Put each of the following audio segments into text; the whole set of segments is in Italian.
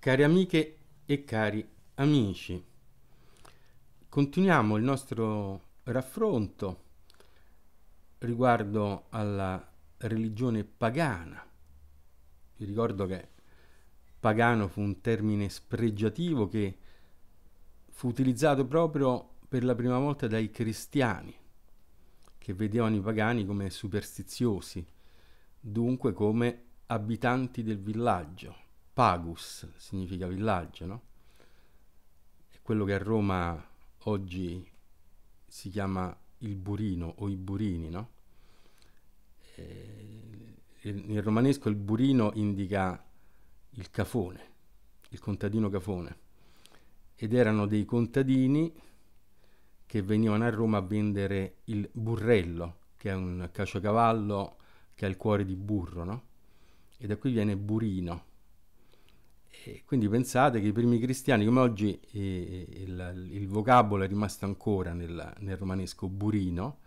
Cari amiche e cari amici, continuiamo il nostro raffronto riguardo alla religione pagana. Vi ricordo che pagano fu un termine spregiativo che fu utilizzato proprio per la prima volta dai cristiani, che vedevano i pagani come superstiziosi, dunque come abitanti del villaggio pagus significa villaggio, no? E quello che a Roma oggi si chiama il burino o i burini, no? Eh, nel romanesco il burino indica il cafone, il contadino cafone, ed erano dei contadini che venivano a Roma a vendere il burrello, che è un caciocavallo che ha il cuore di burro, no? E da qui viene burino quindi pensate che i primi cristiani, come oggi eh, eh, il, il, vocabolo è rimasto ancora nel, nel romanesco burino,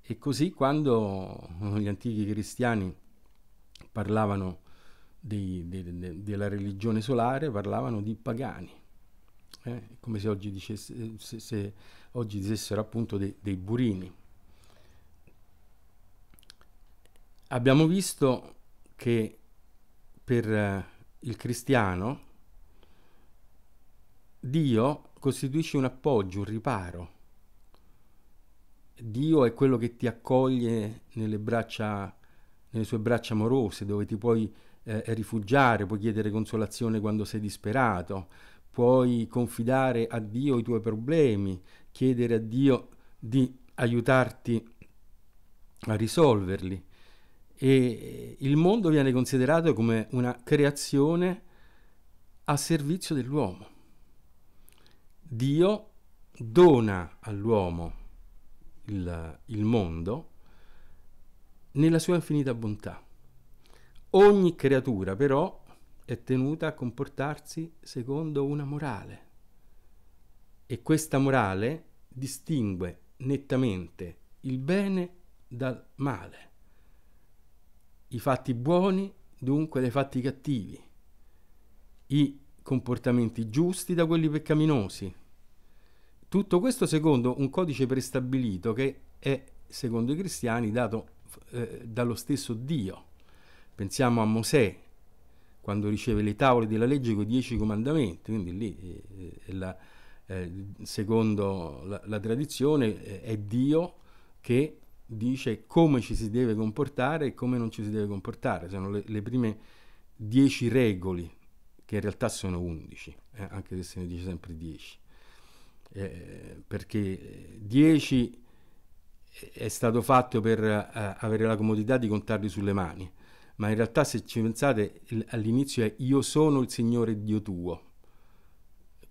e così quando gli antichi cristiani parlavano di, de, de, della religione solare, parlavano di pagani. Eh? come se oggi, dicesse, se, se oggi dicessero appunto de, dei burini. Abbiamo visto che per eh, il cristiano, Dio costituisce un appoggio, un riparo. Dio è quello che ti accoglie nelle, braccia, nelle sue braccia amorose, dove ti puoi eh, rifugiare, puoi chiedere consolazione quando sei disperato, puoi confidare a Dio i tuoi problemi, chiedere a Dio di aiutarti a risolverli e il mondo viene considerato come una creazione a servizio dell'uomo. Dio dona all'uomo il, il mondo nella sua infinita bontà. Ogni creatura però è tenuta a comportarsi secondo una morale e questa morale distingue nettamente il bene dal male i fatti buoni dunque dai fatti cattivi, i comportamenti giusti da quelli peccaminosi. Tutto questo secondo un codice prestabilito che è, secondo i cristiani, dato eh, dallo stesso Dio. Pensiamo a Mosè, quando riceve le tavole della legge con i dieci comandamenti, quindi lì eh, eh la, eh, secondo la, la tradizione eh, è Dio che dice come ci si deve comportare e come non ci si deve comportare, sono le, le prime dieci regole, che in realtà sono undici, eh, anche se se ne dice sempre dieci, eh, perché eh, dieci eh, è stato fatto per eh, avere la comodità di contarli sulle mani, ma in realtà se ci pensate all'inizio è io sono il Signore Dio tuo,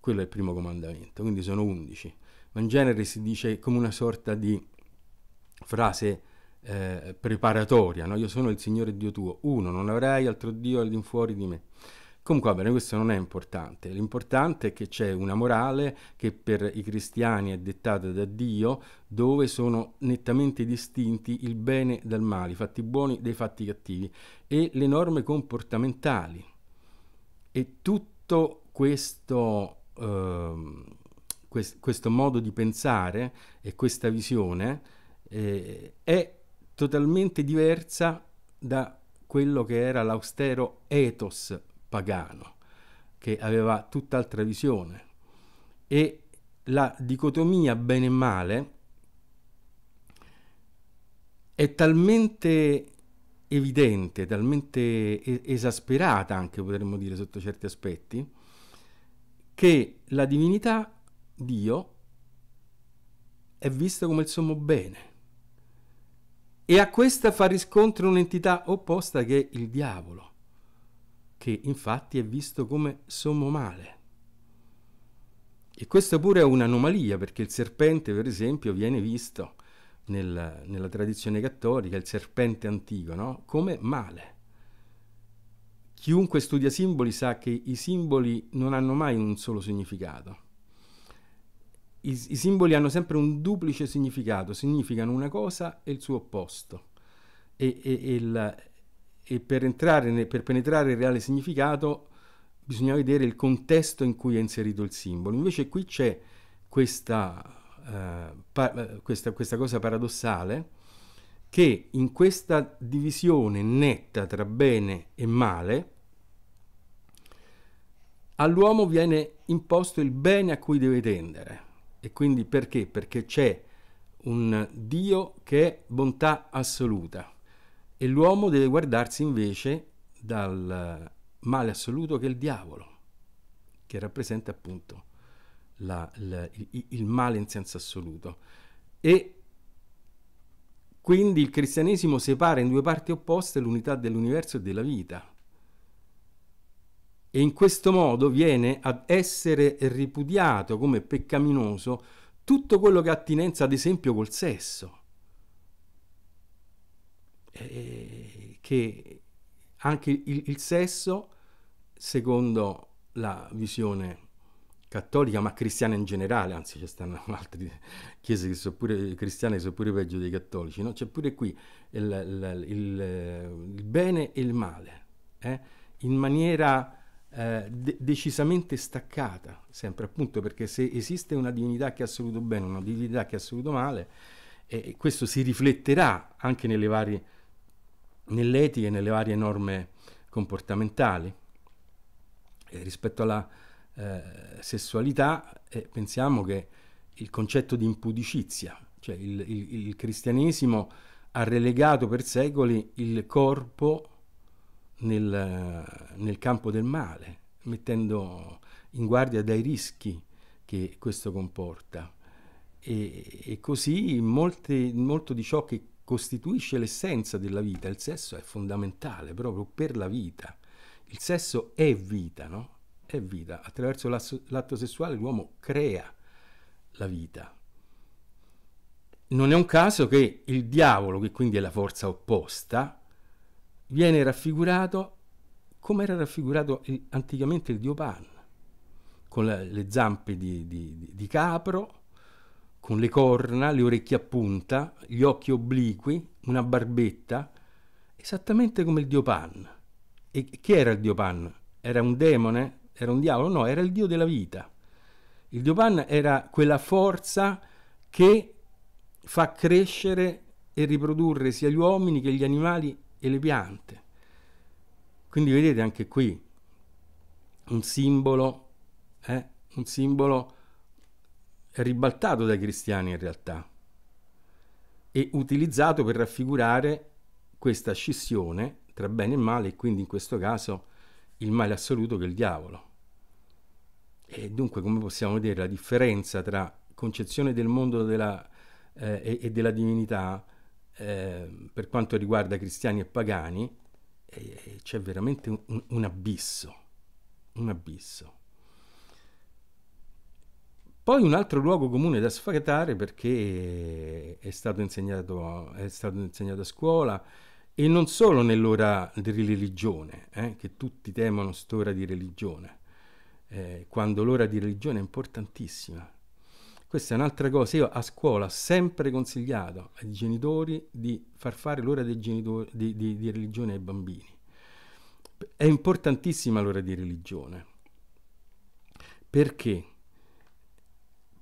quello è il primo comandamento, quindi sono undici, ma in genere si dice come una sorta di frase eh, preparatoria, no? io sono il Signore Dio tuo, uno, non avrai altro Dio all'infuori di me. Comunque, va bene, questo non è importante. L'importante è che c'è una morale che per i cristiani è dettata da Dio, dove sono nettamente distinti il bene dal male, i fatti buoni dai fatti cattivi e le norme comportamentali. E tutto questo, eh, quest- questo modo di pensare e questa visione eh, è totalmente diversa da quello che era l'austero ethos pagano, che aveva tutt'altra visione. E la dicotomia bene e male è talmente evidente, talmente esasperata anche potremmo dire sotto certi aspetti, che la divinità, Dio, è vista come il sommo bene e a questa fa riscontro un'entità opposta che è il diavolo, che infatti è visto come sommo male. E questa pure è un'anomalia, perché il serpente, per esempio, viene visto nel, nella tradizione cattolica, il serpente antico, no? come male. Chiunque studia simboli sa che i simboli non hanno mai un solo significato i, i simboli hanno sempre un duplice significato, significano una cosa e il suo opposto. E, e, e, la, e per, entrare, per penetrare il reale significato bisogna vedere il contesto in cui è inserito il simbolo. Invece qui c'è questa, eh, pa- eh, questa, questa cosa paradossale che in questa divisione netta tra bene e male, all'uomo viene imposto il bene a cui deve tendere e quindi perché? Perché c'è un Dio che è bontà assoluta e l'uomo deve guardarsi invece dal male assoluto che è il diavolo, che rappresenta appunto la, la, il, il male in senso assoluto. E quindi il cristianesimo separa in due parti opposte l'unità dell'universo e della vita e in questo modo viene ad essere ripudiato come peccaminoso tutto quello che ha attinenza ad esempio col sesso, e che anche il, il sesso, secondo la visione cattolica, ma cristiana in generale, anzi ci stanno altre chiese che sono pure cristiane, che sono pure peggio dei cattolici, no? c'è pure qui il, il, il, bene e il male, eh? in maniera eh, de- decisamente staccata, sempre appunto perché se esiste una divinità che ha assoluto bene, una divinità che ha assoluto male, eh, questo si rifletterà anche nelle varie, nell'etica e nelle varie norme comportamentali. E rispetto alla eh, sessualità, eh, pensiamo che il concetto di impudicizia, cioè il, il, il cristianesimo ha relegato per secoli il corpo nel, nel campo del male, mettendo in guardia dai rischi che questo comporta. E, e così molti, molto di ciò che costituisce l'essenza della vita, il sesso è fondamentale proprio per la vita. Il sesso è vita, no? È vita. Attraverso l'atto sessuale l'uomo crea la vita. Non è un caso che il diavolo, che quindi è la forza opposta, viene raffigurato come era raffigurato anticamente il dio Pan, con la, le zampe di, di, di, capro, con le corna, le orecchie a punta, gli occhi obliqui, una barbetta, esattamente come il dio Pan. E chi era il dio Pan? Era un demone? Era un diavolo? No, era il dio della vita. Il dio Pan era quella forza che fa crescere e riprodurre sia gli uomini che gli animali e le piante. Quindi vedete anche qui un simbolo, eh, un simbolo ribaltato dai cristiani in realtà e utilizzato per raffigurare questa scissione tra bene e male e quindi in questo caso il male assoluto che è il diavolo. E dunque come possiamo vedere la differenza tra concezione del mondo della, eh, e, e della divinità Ehm, per quanto riguarda cristiani e pagani, eh, c'è veramente un, un abisso, un abisso. Poi un altro luogo comune da sfatare perché è stato, insegnato, è stato insegnato, a scuola e non solo nell'ora di religione, eh, che tutti temono st'ora di religione, eh, quando l'ora di religione è importantissima, questa è un'altra cosa. Io a scuola ho sempre consigliato ai genitori di far fare l'ora di, di, di, di religione ai bambini. È importantissima l'ora di religione. Perché?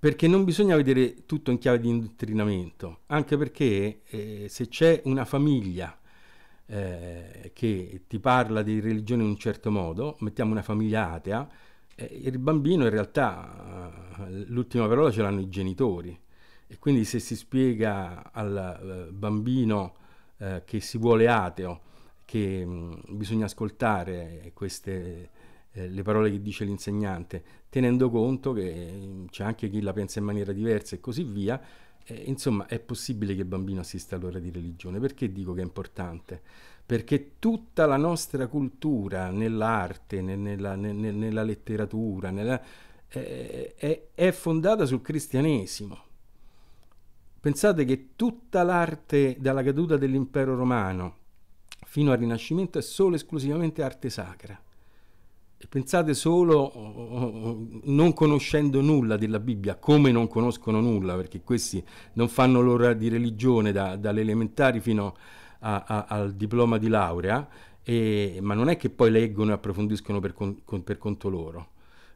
perché non bisogna vedere tutto in chiave di indottrinamento, anche perché eh, se c'è una famiglia eh, che ti parla di religione in un certo modo, mettiamo una famiglia atea, eh, il bambino in realtà l'ultima parola ce l'hanno i genitori e quindi se si spiega al bambino eh, che si vuole ateo che mh, mm, bisogna ascoltare queste, eh, le parole che dice l'insegnante, tenendo conto che mm, c'è anche chi la pensa in maniera diversa e così via, eh, insomma, è possibile che il bambino assista all'ora di religione. Perché dico che è importante? Perché tutta la nostra cultura nell'arte, nel, nella, nella, letteratura, nella, eh, è, è fondata sul cristianesimo. Pensate che tutta l'arte dalla caduta dell'impero romano fino al Rinascimento è solo e esclusivamente arte sacra. Pensate solo, non conoscendo nulla della Bibbia, come non conoscono nulla, perché questi non fanno l'ora di religione da, dalle elementari fino a, a, al diploma di laurea, e, ma non è che poi leggono e approfondiscono per, con, con, per conto loro.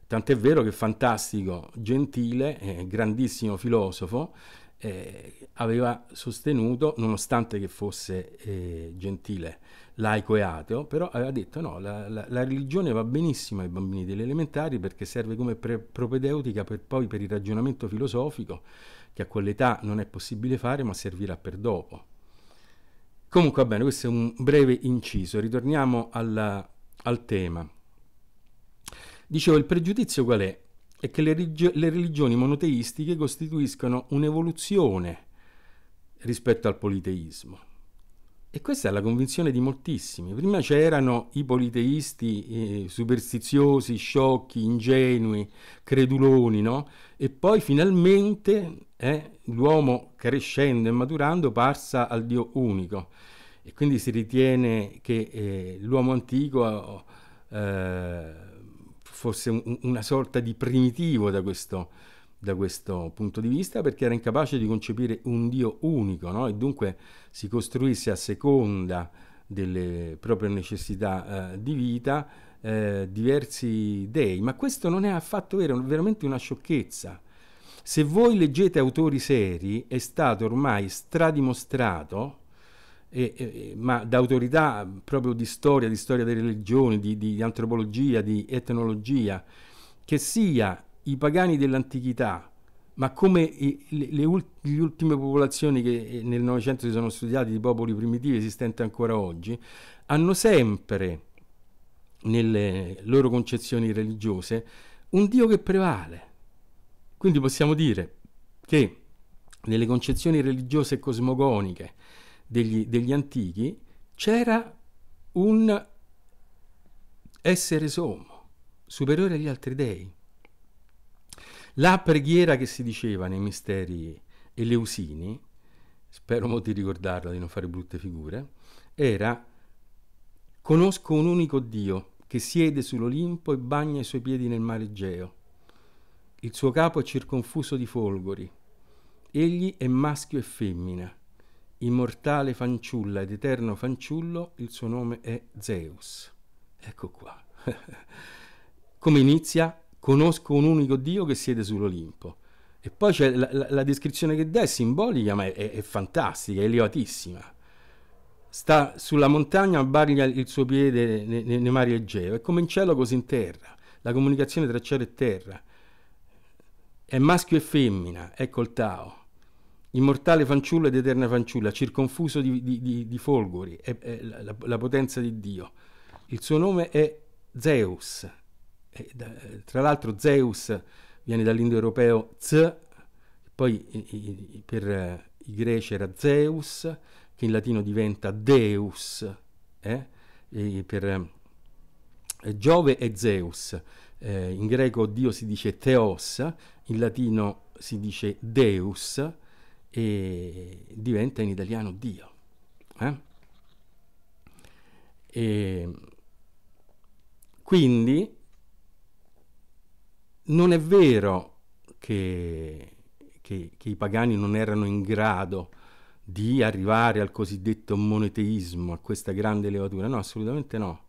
Tant'è vero che Fantastico, gentile, eh, grandissimo filosofo, eh, aveva sostenuto, nonostante che fosse eh, gentile, laico e ateo, però aveva detto no, la, la, la religione va benissimo ai bambini delle elementari perché serve come pre- propedeutica per poi per il ragionamento filosofico che a quell'età non è possibile fare ma servirà per dopo. Comunque va bene, questo è un breve inciso, ritorniamo alla, al tema. Dicevo, il pregiudizio qual è? È che le, religio- le religioni monoteistiche costituiscono un'evoluzione rispetto al politeismo e questa è la convinzione di moltissimi. Prima c'erano i politeisti eh, superstiziosi, sciocchi, ingenui, creduloni, no? E poi finalmente eh, l'uomo crescendo e maturando passa al Dio unico. E quindi si ritiene che eh, l'uomo antico eh, fosse un, una sorta di primitivo da questo da questo punto di vista perché era incapace di concepire un Dio unico no? e dunque si costruisse a seconda delle proprie necessità eh, di vita eh, diversi dei, ma questo non è affatto vero, è veramente una sciocchezza. Se voi leggete autori seri, è stato ormai stradimostrato, e, e, ma da autorità proprio di storia, di storia delle religioni, di, di antropologia, di etnologia, che sia i pagani dell'antichità, ma come i, le, le, le, ultime popolazioni che eh, nel Novecento si sono studiati, i popoli primitivi esistenti ancora oggi, hanno sempre nelle loro concezioni religiose un Dio che prevale. Quindi possiamo dire che nelle concezioni religiose e cosmogoniche degli, degli antichi c'era un essere sommo, superiore agli altri dei. La preghiera che si diceva nei misteri eleusini, spero molti di ricordarla, di non fare brutte figure, era Conosco un unico Dio che siede sull'Olimpo e bagna i suoi piedi nel mare Egeo. Il suo capo è circonfuso di folgori. Egli è maschio e femmina. Immortale fanciulla ed eterno fanciullo, il suo nome è Zeus. Ecco qua. Come inizia? conosco un unico Dio che siede sull'Olimpo. E poi c'è la, la, la descrizione che dà è simbolica, ma è, è, è fantastica, è elevatissima. Sta sulla montagna, barriga il suo piede nei, nei, nei mari Egeo, è come in cielo così in terra, la comunicazione tra cielo e terra. È maschio e femmina, ecco il Tao immortale fanciullo ed eterna fanciulla, circonfuso di, di, di, di folgori, è, è la, la, potenza di Dio. Il suo nome è Zeus, eh, eh, tra l'altro Zeus viene dall'indoeuropeo europeo Z, poi per eh, i greci era Zeus, che in latino diventa Deus, eh? e per Giove è Zeus, eh, in greco Dio si dice Theos, in latino si dice Deus, e diventa in italiano Dio. E quindi non è vero che, che, che, i pagani non erano in grado di arrivare al cosiddetto monoteismo, a questa grande levatura, no, assolutamente no.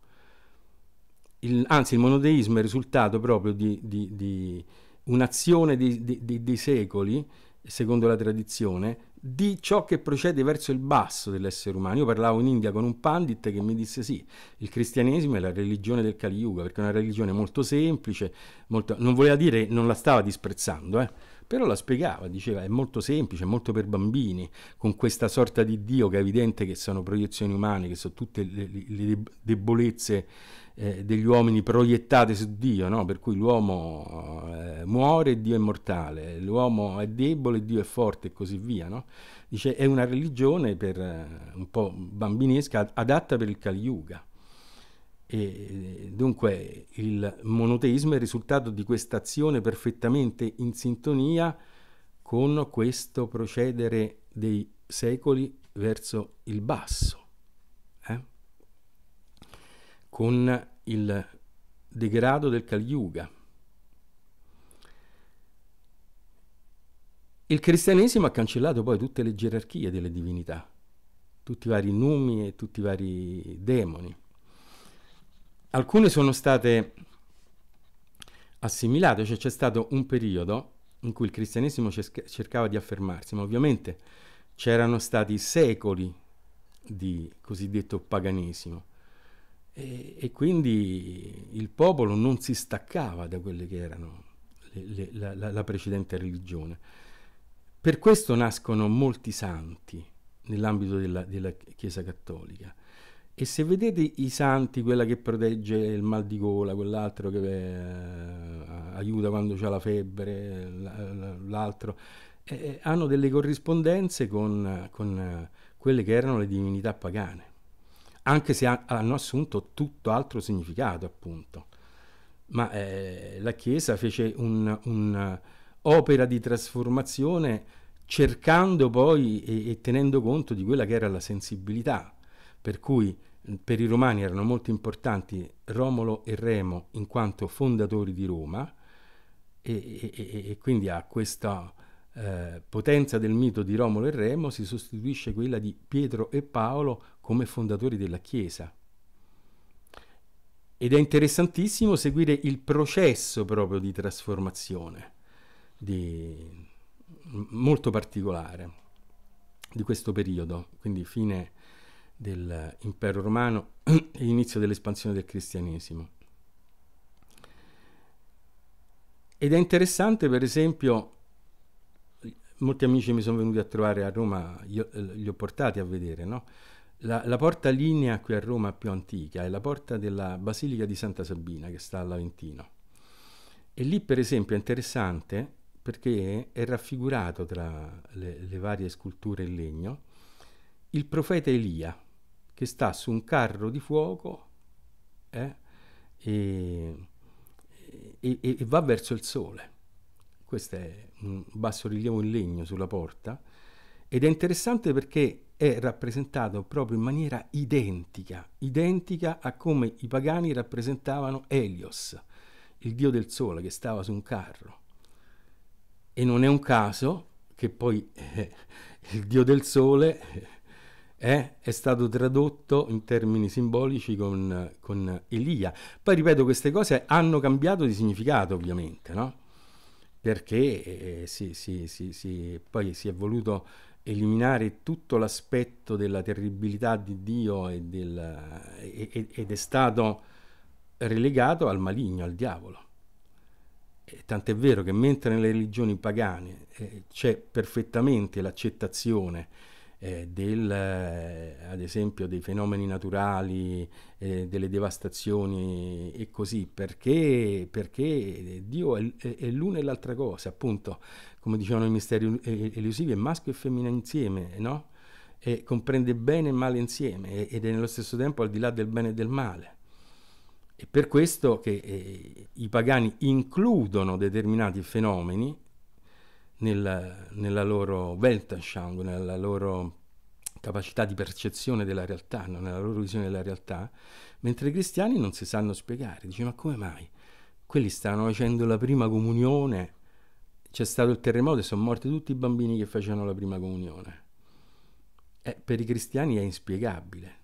Il, anzi, il monoteismo è il risultato proprio di, di, di un'azione dei secoli secondo la tradizione, di ciò che procede verso il basso dell'essere umano. Io parlavo in India con un pandit che mi disse sì, il cristianesimo è la religione del Kali Yuga, perché è una religione molto semplice, molto... non voleva dire, non la stava disprezzando, eh? però la spiegava, diceva è molto semplice, è molto per bambini, con questa sorta di Dio che è evidente che sono proiezioni umane, che sono tutte le, le debolezze eh, degli uomini proiettate su Dio, no? per cui l'uomo eh, muore e Dio è mortale, l'uomo è debole e Dio è forte e così via. No? Dice è una religione per, eh, un po' bambinesca, adatta per il Kali Yuga. E dunque il monoteismo è il risultato di questa azione perfettamente in sintonia con questo procedere dei secoli verso il basso, eh? con il degrado del Kali Yuga. Il cristianesimo ha cancellato poi tutte le gerarchie delle divinità, tutti i vari numi e tutti i vari demoni alcune sono state assimilate, cioè c'è stato un periodo in cui il cristianesimo cercava di affermarsi, ma ovviamente c'erano stati secoli di cosiddetto paganesimo e, e, quindi il popolo non si staccava da quelle che erano le, le, la, la precedente religione. Per questo nascono molti santi nell'ambito della, della Chiesa cattolica. E se vedete i santi, quella che protegge il mal di gola, quell'altro che eh, aiuta quando c'è la febbre, l'altro, eh, eh, hanno delle corrispondenze con, con, eh, quelle che erano le divinità pagane, anche se hanno assunto tutto altro significato, appunto. Ma eh, la Chiesa fece un'opera un eh, di trasformazione cercando poi e, e tenendo conto di quella che era la sensibilità per cui per i romani erano molto importanti Romolo e Remo in quanto fondatori di Roma e, e, e quindi a questa eh, potenza del mito di Romolo e Remo si sostituisce quella di Pietro e Paolo come fondatori della Chiesa. Ed è interessantissimo seguire il processo proprio di trasformazione, di, molto particolare, di questo periodo, quindi fine dell'impero romano e l'inizio dell'espansione del cristianesimo. Ed è interessante, per esempio, molti amici mi sono venuti a trovare a Roma, io, li ho portati a vedere, no? La, la porta linea qui a Roma più antica è la porta della Basilica di Santa Sabina che sta all'Aventino. E lì, per esempio, è interessante perché è raffigurato tra le, le varie sculture in legno il profeta Elia che sta su un carro di fuoco eh, e, e, e, va verso il sole. Questo è un basso rilievo in legno sulla porta ed è interessante perché è rappresentato proprio in maniera identica, identica a come i pagani rappresentavano Helios, il dio del sole che stava su un carro. E non è un caso che poi eh, il dio del sole eh, è stato tradotto in termini simbolici con, con, Elia. Poi ripeto, queste cose hanno cambiato di significato ovviamente, no? perché eh, si, si, si, poi si è voluto eliminare tutto l'aspetto della terribilità di Dio e del, e, ed è stato relegato al maligno, al diavolo. tant'è vero che mentre nelle religioni pagane eh, c'è perfettamente l'accettazione eh, del, eh, ad esempio dei fenomeni naturali, eh, delle devastazioni e così, perché, perché Dio è, è l'una e l'altra cosa, appunto, come dicevano i misteri elusivi, è maschio e femmina insieme, no? E comprende bene e male insieme ed è nello stesso tempo al di là del bene e del male. È per questo che eh, i pagani includono determinati fenomeni nella, nella loro Weltanschauung, nella loro capacità di percezione della realtà, no? nella loro visione della realtà, mentre i cristiani non si sanno spiegare. Dice, ma come mai? Quelli stanno facendo la prima comunione, c'è stato il terremoto e sono morti tutti i bambini che facevano la prima comunione. Eh, per i cristiani è inspiegabile.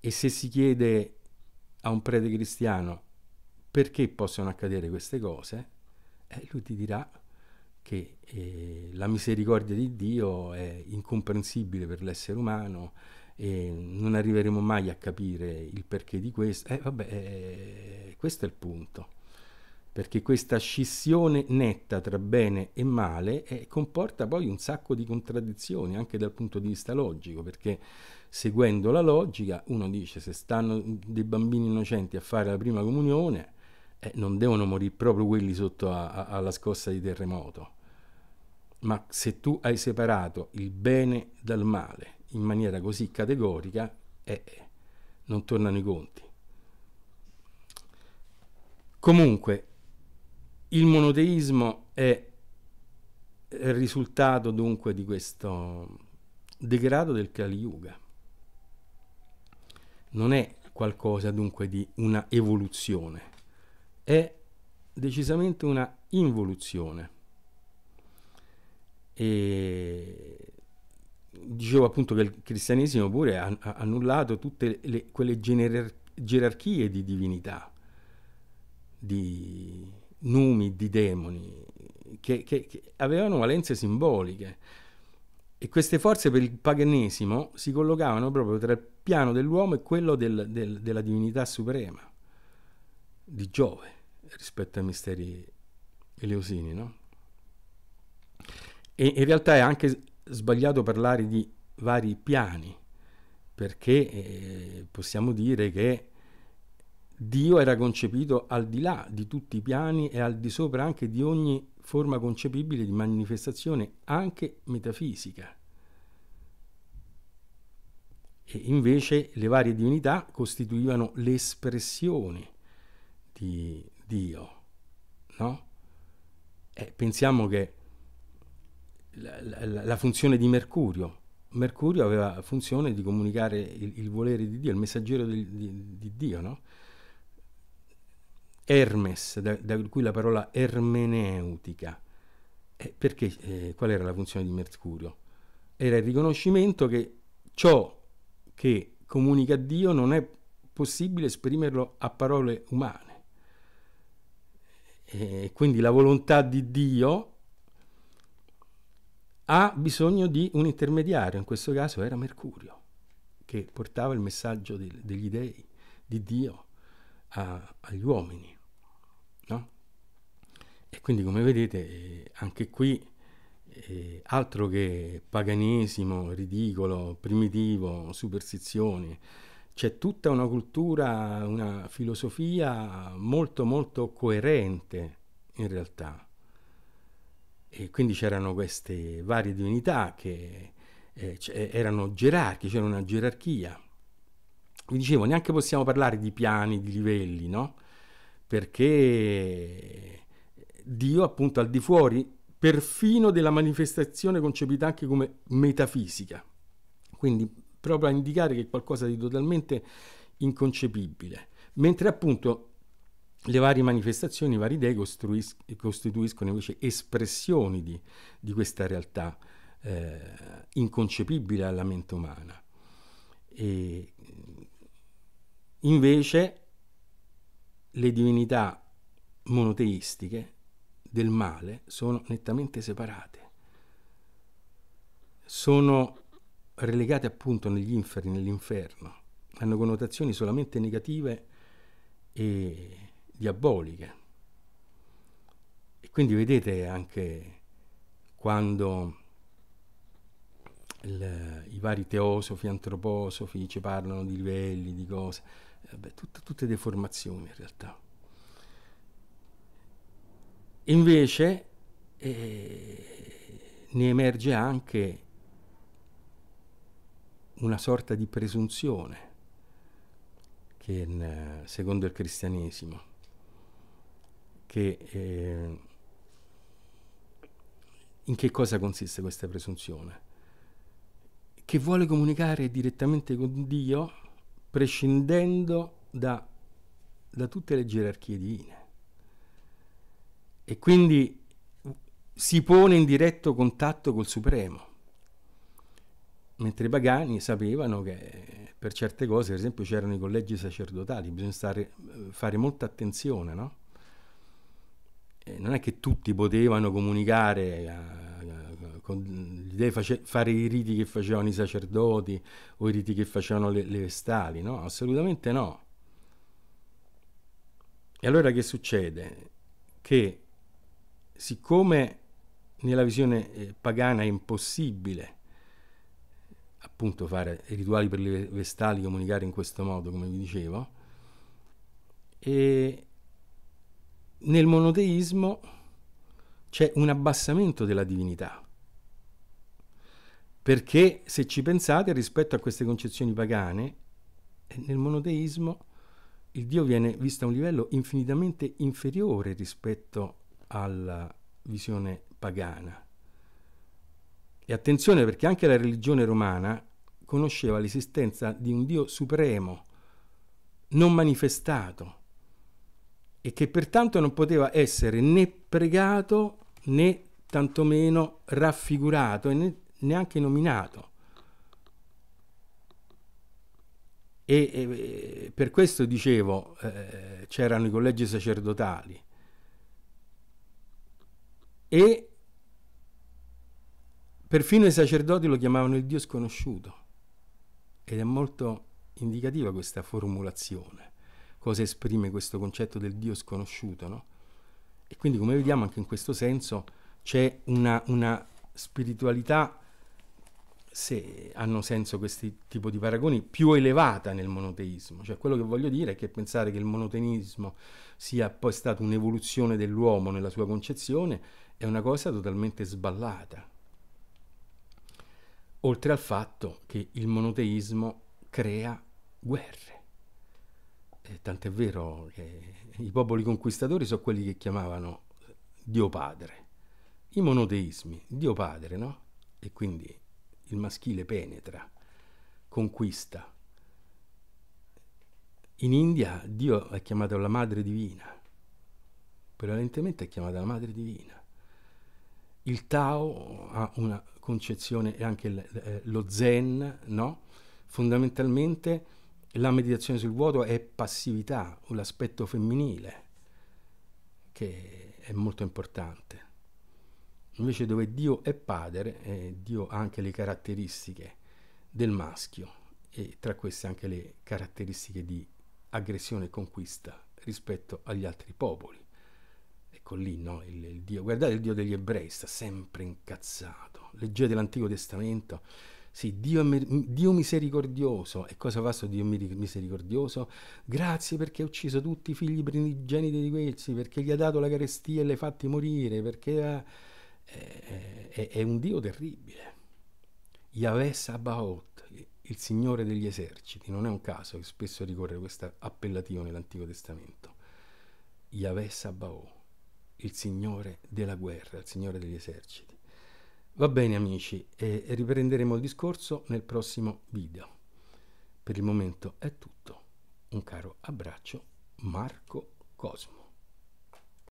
E se si chiede a un prete cristiano perché possono accadere queste cose, eh, lui ti dirà che eh, la misericordia di Dio è incomprensibile per l'essere umano e non arriveremo mai a capire il perché di questo. Eh, vabbè, eh, questo è il punto, perché questa scissione netta tra bene e male eh, comporta poi un sacco di contraddizioni anche dal punto di vista logico, perché seguendo la logica uno dice se stanno dei bambini innocenti a fare la prima comunione, eh, non devono morire proprio quelli sotto a, a, alla scossa di terremoto ma se tu hai separato il bene dal male in maniera così categorica, eh, eh non tornano i conti. Comunque, il monoteismo è il risultato dunque di questo degrado del Kali Yuga. Non è qualcosa dunque di una evoluzione, è decisamente una involuzione. E dicevo appunto che il cristianesimo pure ha, ha annullato tutte le, quelle gener- gerarchie di divinità, di numi, di demoni, che, che, che avevano valenze simboliche. E queste forze per il paganesimo si collocavano proprio tra il piano dell'uomo e quello del, del, della divinità suprema, di Giove, rispetto ai misteri eleusini, no? e in realtà è anche sbagliato parlare di vari piani, perché eh, possiamo dire che Dio era concepito al di là di tutti i piani e al di sopra anche di ogni forma concepibile di manifestazione, anche metafisica. E invece le varie divinità costituivano l'espressione di Dio, no? Eh, pensiamo che la, la, funzione di Mercurio. Mercurio aveva la funzione di comunicare il, il, volere di Dio, il messaggero di, di, di Dio, no? Hermes, da, da, cui la parola ermeneutica. Eh, perché, eh, qual era la funzione di Mercurio? Era il riconoscimento che ciò che comunica Dio non è possibile esprimerlo a parole umane. E eh, quindi la volontà di Dio ha bisogno di un intermediario, in questo caso era Mercurio, che portava il messaggio de degli dei, di Dio a, agli uomini. No? E quindi come vedete eh, anche qui eh, altro che paganesimo, ridicolo, primitivo, superstizioni, c'è tutta una cultura, una filosofia molto molto coerente in realtà e quindi c'erano queste varie divinità che eh, eh erano gerarchi, c'era una gerarchia. Vi dicevo, neanche possiamo parlare di piani, di livelli, no? Perché Dio appunto al di fuori perfino della manifestazione concepita anche come metafisica. Quindi proprio a indicare che è qualcosa di totalmente inconcepibile. Mentre appunto le varie manifestazioni, i vari idee costruis- costituiscono invece espressioni di, di questa realtà eh, inconcepibile alla mente umana. E mm, invece le divinità monoteistiche del male sono nettamente separate, sono relegate appunto negli inferi, nell'inferno, hanno connotazioni solamente negative e diaboliche. E quindi vedete anche quando il, i vari teosofi, antroposofi ci parlano di livelli, di cose, eh, beh, tut, tutte deformazioni in realtà. Invece eh, ne emerge anche una sorta di presunzione che in, secondo il cristianesimo che, eh, in che cosa consiste questa presunzione? Che vuole comunicare direttamente con Dio prescindendo da, da tutte le gerarchie divine e quindi si pone in diretto contatto col Supremo mentre i pagani sapevano che per certe cose, per esempio, c'erano i collegi sacerdotali, bisogna stare, eh, fare molta attenzione, no? Eh, non è che tutti potevano comunicare eh, con, face, fare i riti che facevano i sacerdoti o i riti che facevano le, le vestali, no? Assolutamente no. E allora che succede? Che siccome nella visione eh, pagana è impossibile appunto fare i rituali per le vestali, comunicare in questo modo, come vi dicevo, e nel monoteismo c'è un abbassamento della divinità. Perché se ci pensate rispetto a queste concezioni pagane, eh, nel monoteismo il Dio viene visto a un livello infinitamente inferiore rispetto alla visione pagana. E attenzione perché anche la religione romana conosceva l'esistenza di un Dio supremo, non manifestato, e che pertanto non poteva essere né pregato né tantomeno raffigurato e neanche nominato. E, e, per questo dicevo, eh, c'erano i collegi sacerdotali. E perfino i sacerdoti lo chiamavano il Dio sconosciuto. Ed è molto indicativa questa formulazione cosa esprime questo concetto del Dio sconosciuto, no? E quindi come vediamo anche in questo senso c'è una, una spiritualità, se hanno senso questi tipi di paragoni, più elevata nel monoteismo. Cioè quello che voglio dire è che pensare che il monoteismo sia poi stata un'evoluzione dell'uomo nella sua concezione è una cosa totalmente sballata. Oltre al fatto che il monoteismo crea guerre tant'è vero che i popoli conquistatori sono quelli che chiamavano Dio Padre, i monoteismi, Dio Padre, no? E quindi il maschile penetra, conquista. In India Dio è chiamato la Madre Divina, prevalentemente è chiamata la Madre Divina. Il Tao ha una concezione, e anche lo Zen, no? Fondamentalmente la meditazione sul vuoto è passività, l'aspetto femminile, che è molto importante. Invece dove Dio è padre, eh, Dio ha anche le caratteristiche del maschio e tra queste anche le caratteristiche di aggressione e conquista rispetto agli altri popoli. Ecco lì, no? il, il Dio, guardate il Dio degli ebrei, sta sempre incazzato. Leggete l'Antico Testamento sì, Dio, Dio misericordioso. E cosa fa questo Dio misericordioso? Grazie perché ha ucciso tutti i figli primigeniti di questi, perché gli ha dato la carestia e li ha fatti morire, perché ha, è, eh, eh, è, è, un Dio terribile. Yahweh Sabaoth, il Signore degli eserciti. Non è un caso che spesso ricorre questo appellativo nell'Antico Testamento. Yahweh Sabaoth, il Signore della guerra, il Signore degli eserciti. Va bene amici, e riprenderemo il discorso nel prossimo video. Per il momento è tutto. Un caro abbraccio, Marco Cosmo.